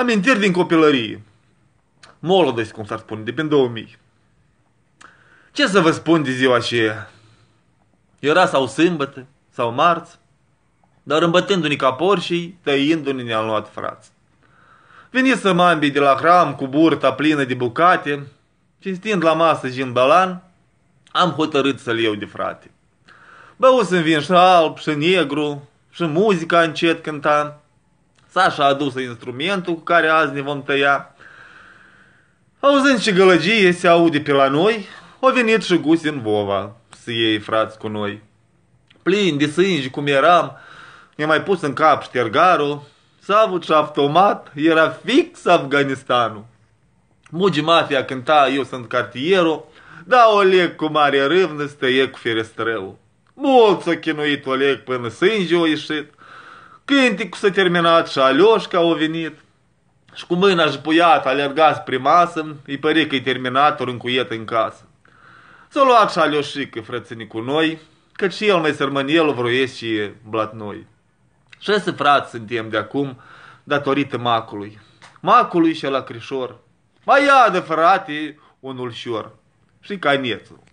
amintiri din copilărie. Molodești, cum s-ar spune, de pe 2000. Ce să vă spun de ziua aceea? Era sau sâmbătă, sau marți, dar îmbătându-ne ca și tăindu-ne ne-am luat frați. Veni să mambii de la hram cu burta plină de bucate, cinstind la masă balan. am hotărât să-l iau de frate. Bău să vin și alb, și negru, și muzica încet cânta, Sașa a adus instrumentul cu care azi ne vom tăia. Auzând și gălăgie se aude pe la noi, a venit și Gusin Vova să iei frați cu noi. Plin de sânge cum eram, mi-a mai pus în cap ștergarul, avut și automat, era fix Afganistanul. Mugi mafia cânta, eu sunt cartierul, da Oleg cu mare râvnă stăie cu ferestrăul. Mult s-a chinuit Oleg până sânge a ieșit, Cântecul s-a terminat și Aleșca a venit. Și cu mâna jpuiată alergat spre masă, îi pare că-i terminat râncuietă în casă. S-a luat și Aleșică frățenii cu noi, căci și el mai o vroiesc și e Și să frați suntem de acum, datorită macului. Macului și la crișor. Mai ia de frate un ulșor și caniețul.